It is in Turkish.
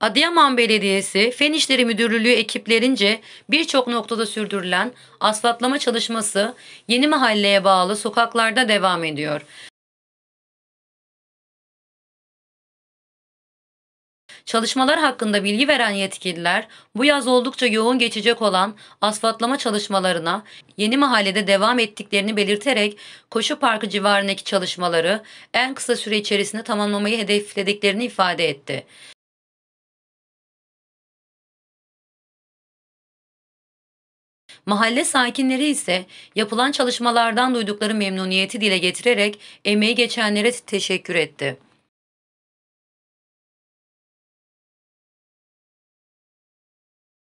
Adıyaman Belediyesi Fen İşleri Müdürlüğü ekiplerince birçok noktada sürdürülen asfaltlama çalışması yeni mahalleye bağlı sokaklarda devam ediyor. Çalışmalar hakkında bilgi veren yetkililer bu yaz oldukça yoğun geçecek olan asfaltlama çalışmalarına yeni mahallede devam ettiklerini belirterek koşu parkı civarındaki çalışmaları en kısa süre içerisinde tamamlamayı hedeflediklerini ifade etti. Mahalle sakinleri ise yapılan çalışmalardan duydukları memnuniyeti dile getirerek emeği geçenlere teşekkür etti.